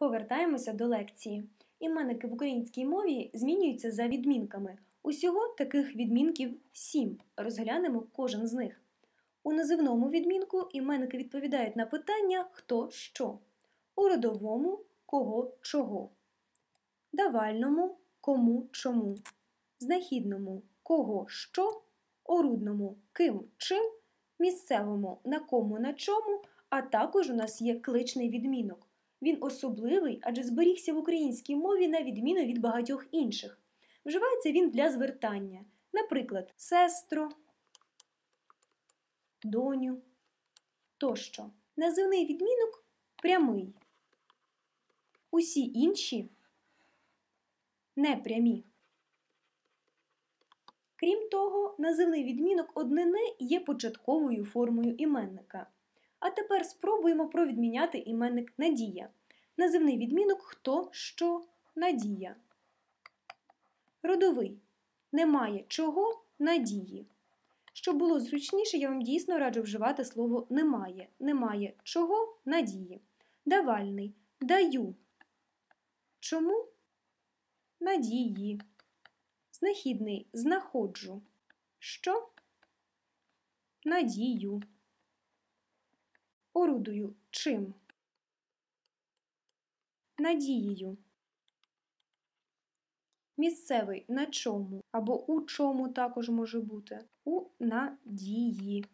Повертаємося до лекції. Іменники в українській мові змінюються за відмінками. Усього таких відмінків сім. Розглянемо кожен з них. У називному відмінку іменники відповідають на питання хто що, у родовому кого чого, давальному кому чому, знахідному кого що, орудному ким чим, місцевому на кому на чому, а також у нас є кличний відмінок. Він особливий, адже зберігся в українській мові на відміну від багатьох інших. Вживається він для звертання, наприклад, сестро, доню тощо. Називний відмінок прямий. Усі інші непрямі. Крім того, називний відмінок однине є початковою формою іменника. А тепер спробуємо провідміняти іменник Надія. Називний відмінок хто, що, надія. Родовий. Немає чого надії. Щоб було зручніше, я вам дійсно раджу вживати слово немає. Немає чого надії. Давальний. Даю. Чому? Надії. Знахідний знаходжу. Що? Надію. Орудую чим? Надією. Місцевий на чому або у чому також може бути. У надії.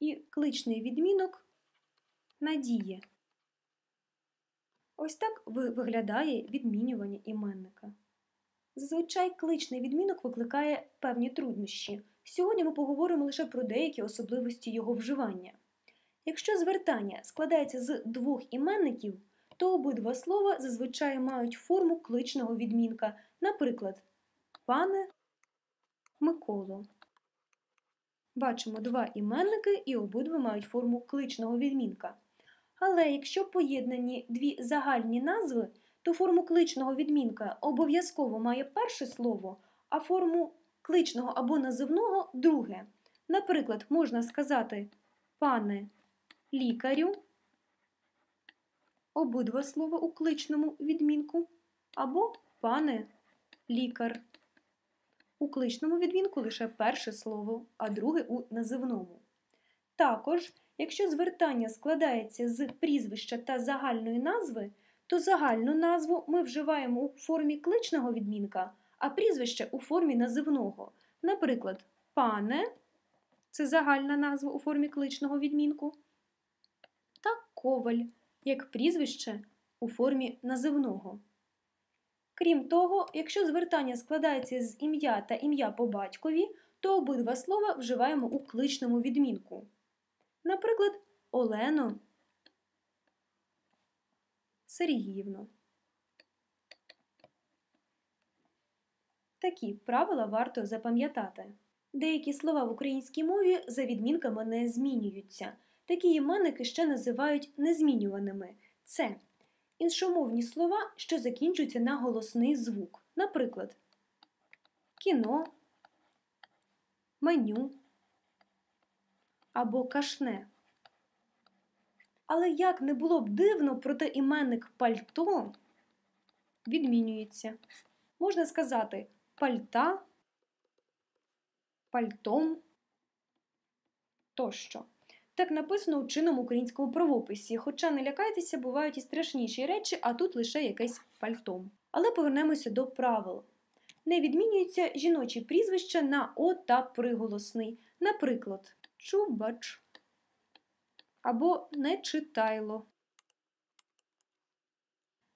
І кличний відмінок надіє. Ось так виглядає відмінювання іменника. Зазвичай кличний відмінок викликає певні труднощі. Сьогодні ми поговоримо лише про деякі особливості його вживання. Якщо звертання складається з двох іменників, то обидва слова зазвичай мають форму кличного відмінка, наприклад, пане Миколо. Бачимо два іменники і обидва мають форму кличного відмінка. Але якщо поєднані дві загальні назви, то форму кличного відмінка обов'язково має перше слово, а форму кличного або називного друге. Наприклад, можна сказати пане лікарю, обидва слова у кличному відмінку, або пане лікар. У кличному відмінку лише перше слово, а друге у називному. Також, якщо звертання складається з прізвища та загальної назви, то загальну назву ми вживаємо у формі кличного відмінка, а прізвище у формі називного. Наприклад, пане це загальна назва у формі кличного відмінку, коваль як прізвище у формі називного. Крім того, якщо звертання складається з ім'я та ім'я по батькові, то обидва слова вживаємо у кличному відмінку. Наприклад, Олено Сергіївно. Такі правила варто запам'ятати. Деякі слова в українській мові за відмінками не змінюються. Такі іменники ще називають незмінюваними. Це іншомовні слова, що закінчуються на голосний звук. Наприклад, кіно, меню або кашне. Але як не було б дивно, проте іменник пальто відмінюється. Можна сказати пальта, пальтом тощо. Так написано у чинному українському правописі. Хоча не лякайтеся, бувають і страшніші речі, а тут лише якесь пальто. Але повернемося до правил. Не відмінюються жіночі прізвища на О та приголосний. Наприклад, чубач або не читайло.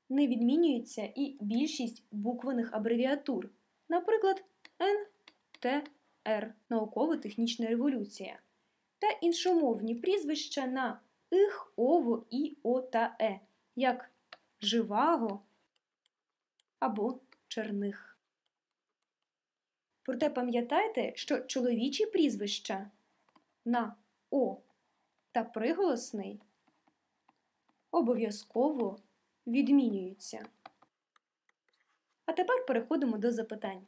Не відмінюється і більшість буквених абревіатур. Наприклад, НТР Науково-технічна революція та іншомовні прізвища на их, ово, і, о та е, як живаго або черних. Проте пам'ятайте, що чоловічі прізвища на О та приголосний обов'язково відмінюються. А тепер переходимо до запитань.